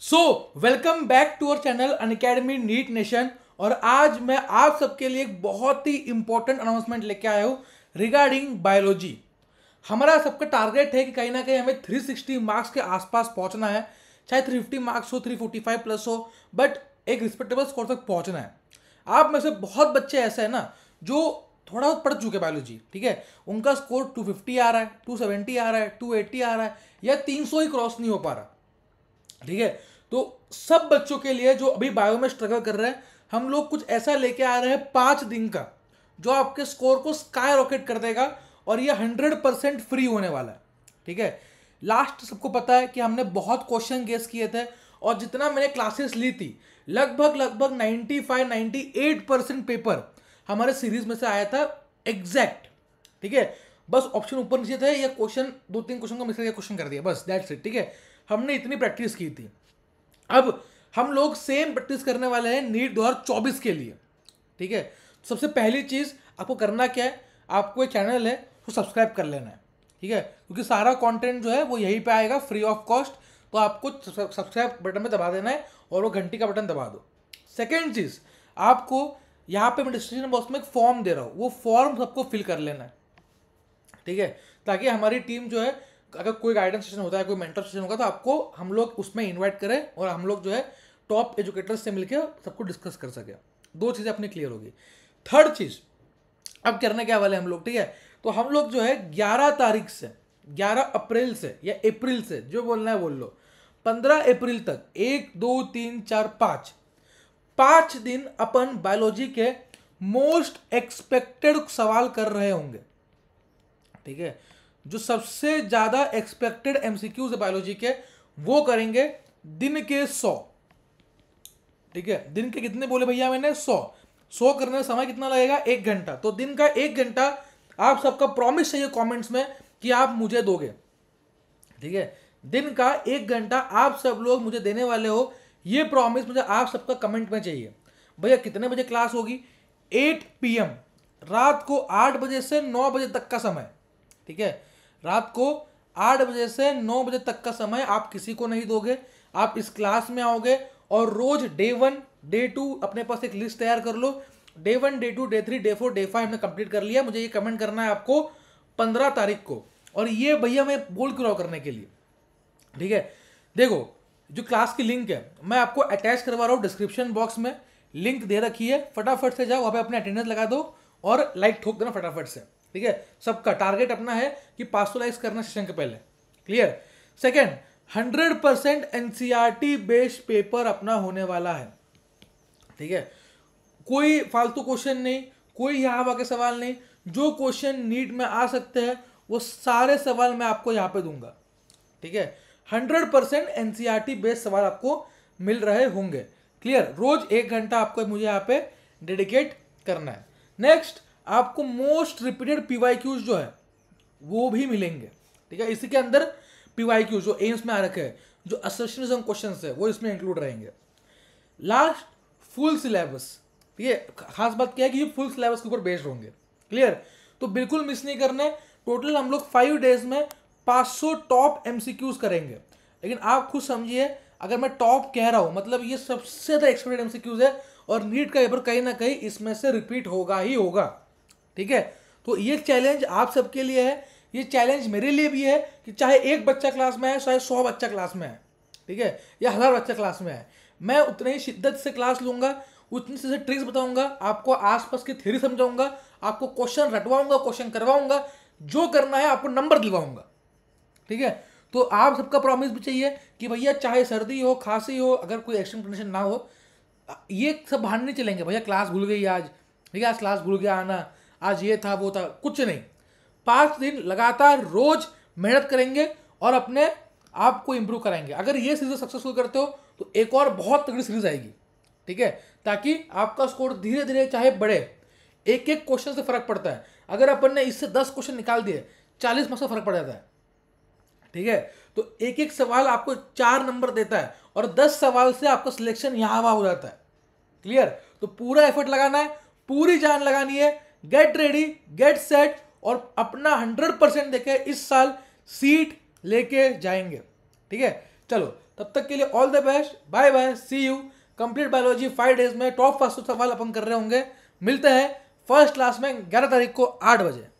so welcome back to our channel Unacademy NEET nation और आज मैं आप सबके लिए एक बहुत ही इंपॉर्टेंट अनाउंसमेंट लेके आया हूँ रिगार्डिंग बायोलॉजी हमारा सबका टारगेट है कि कहीं ना कहीं हमें 360 मार्क्स के आसपास पहुंचना है चाहे 350 मार्क्स हो 345 प्लस हो बट एक रिस्पेक्टेबल स्कोर तक पहुंचना है आप में से बहुत बच्चे ऐसे हैं ना जो थोड़ा बहुत पढ़ चुके बायोलॉजी ठीक है उनका स्कोर 250 आ रहा है 270 आ रहा है 280 आ रहा है या 300 ही क्रॉस नहीं हो पा रहा ठीक है तो सब बच्चों के लिए जो अभी बायो में स्ट्रगल कर रहे हैं हम लोग कुछ ऐसा लेके आ रहे हैं पाँच दिन का जो आपके स्कोर को स्काई रॉकेट कर देगा और ये हंड्रेड परसेंट फ्री होने वाला है ठीक है लास्ट सबको पता है कि हमने बहुत क्वेश्चन गेस किए थे और जितना मैंने क्लासेस ली थी लगभग लगभग ninety five ninety eight percent paper हमारे सीरीज में से आया था एग्जैक्ट ठीक है बस ऑप्शन ऊपर नीचे थे यह क्वेश्चन दो तीन क्वेश्चन को मिस क्वेश्चन कर दिया बस दैट्स इट ठीक है हमने इतनी प्रैक्टिस की थी अब हम लोग सेम प्रैक्टिस करने वाले हैं नीट दो चौबीस के लिए ठीक है तो सबसे पहली चीज़ आपको करना क्या है आपको एक चैनल है तो सब्सक्राइब कर लेना है ठीक है क्योंकि सारा कंटेंट जो है वो यहीं पे आएगा फ्री ऑफ कॉस्ट तो आपको सब्सक्राइब बटन में दबा देना है और वो घंटी का बटन दबा दो सेकेंड चीज़ आपको यहाँ पे मैं डिस्क्रिप्शन बॉक्स में एक फॉर्म दे रहा हूँ वो फॉर्म सबको फिल कर लेना है ठीक है ताकि हमारी टीम जो है अगर कोई गाइडेंस सेशन होता है कोई मेंटर सेशन होगा तो आपको हम लोग उसमें इन्वाइट करें और हम लोग जो है टॉप एजुकेटर्स से मिलकर सबको डिस्कस कर सके दो चीज़ें अपनी क्लियर होगी थर्ड चीज़ अब करने क्या वाले हम लोग ठीक है तो हम लोग जो है 11 तारीख से 11 अप्रैल से या अप्रैल से जो बोलना है बोल लो 15 अप्रैल तक एक दो तीन चार पाँच पाँच दिन अपन बायोलॉजी के मोस्ट एक्सपेक्टेड सवाल कर रहे होंगे ठीक है जो सबसे ज़्यादा एक्सपेक्टेड एमसीक्यूज है बायोलॉजी के वो करेंगे दिन के सौ ठीक है दिन के कितने बोले भैया मैंने सौ सौ करने में समय कितना लगेगा एक घंटा तो दिन का एक घंटा आप सबका प्रॉमिस चाहिए कमेंट्स में कि आप मुझे दोगे ठीक है दिन का एक घंटा आप सब लोग मुझे देने वाले हो ये प्रॉमिस मुझे आप सबका कमेंट में चाहिए भैया कितने बजे क्लास होगी 8 पीएम रात को 8 बजे से 9 बजे तक का समय ठीक है रात को आठ बजे से नौ बजे तक का समय आप किसी को नहीं दोगे आप इस क्लास में आओगे और रोज डे वन डे टू अपने पास एक लिस्ट तैयार कर लो day one day two day three day four day five हमने कंप्लीट कर लिया मुझे ये कमेंट करना है आपको पंद्रह तारीख को और ये भैया मैं बोल क्राउ करने के लिए ठीक है देखो जो क्लास की लिंक है मैं आपको अटैच करवा रहा हूँ डिस्क्रिप्शन बॉक्स में लिंक दे रखी है फटाफट से जाओ वहाँ पे अपने अटेंडेंस लगा दो और लाइक ठोक देना फटाफट से ठीक है सबका टारगेट अपना है कि पास्टोलाइज करना सेशन के पहले clear second hundred percent NCERT based paper अपना होने वाला है ठीक है कोई फालतू क्वेश्चन नहीं कोई यहाँ वहाँ के सवाल नहीं जो क्वेश्चन नीट में आ सकते हैं वो सारे सवाल मैं आपको यहाँ पे दूंगा ठीक है हंड्रेड परसेंट एन बेस्ड सवाल आपको मिल रहे होंगे क्लियर रोज एक घंटा आपको मुझे यहाँ पे डेडिकेट करना है नेक्स्ट आपको मोस्ट रिपीटेड पीवाई क्यूज जो है वो भी मिलेंगे ठीक है इसी के अंदर पीवाई क्यूज जो एम्स में आ रखे हैं जो असोसिएशन क्वेश्चन है वो इसमें इंक्लूड रहेंगे लास्ट फुल सिलेबस ठीक है खास बात क्या है कि ये फुल सिलेबस के ऊपर बेस्ड होंगे क्लियर तो बिल्कुल मिस नहीं करने टोटल हम लोग फाइव डेज में 500 टॉप एम करेंगे लेकिन आप खुद समझिए अगर मैं टॉप कह रहा हूँ मतलब ये सबसे ज़्यादा एक्सपर्टेड एम है और नीट का पेपर कहीं ना कहीं इसमें से रिपीट होगा ही होगा ठीक है तो ये चैलेंज आप सबके लिए है ये चैलेंज मेरे लिए भी है कि चाहे एक बच्चा क्लास में है चाहे सौ बच्चा क्लास में है ठीक है या हज़ार बच्चा क्लास में है मैं उतने ही शिद्दत से क्लास लूँगा उतनी से ट्रिक्स बताऊँगा आपको आसपास की थ्योरी समझाऊंगा आपको क्वेश्चन रटवाऊँगा क्वेश्चन करवाऊँगा जो करना है आपको नंबर दिलवाऊँगा ठीक है तो आप सबका प्रॉमिस भी चाहिए कि भैया चाहे सर्दी हो खांसी हो अगर कोई एक्सट्रीम कंडीशन ना हो ये सब बाहर नहीं चलेंगे भैया क्लास भूल गई आज ठीक है आज क्लास भूल गया आना आज ये था वो था कुछ नहीं पाँच दिन लगातार रोज मेहनत करेंगे और अपने आप को इम्प्रूव कराएंगे अगर ये सीरीज सक्सेसफुल करते हो तो एक और बहुत तगड़ी सीरीज आएगी ठीक है ताकि आपका स्कोर धीरे धीरे चाहे बढ़े एक एक क्वेश्चन से फर्क पड़ता है अगर अपन ने इससे दस क्वेश्चन निकाल दिए चालीस मार्क्स फर्क पड़ जाता है ठीक है तो एक एक सवाल आपको चार नंबर देता है और दस सवाल से आपका सिलेक्शन यहाँ वहाँ हो जाता है क्लियर तो पूरा एफर्ट लगाना है पूरी जान लगानी है गेट रेडी गेट सेट और अपना हंड्रेड परसेंट देखे इस साल सीट लेके जाएंगे ठीक है चलो तब तक के लिए all the best bye bye see you complete biology five days में टॉप फर्स्ट सवाल अपन कर रहे होंगे मिलते हैं फर्स्ट क्लास में ग्यारह तारीख को आठ बजे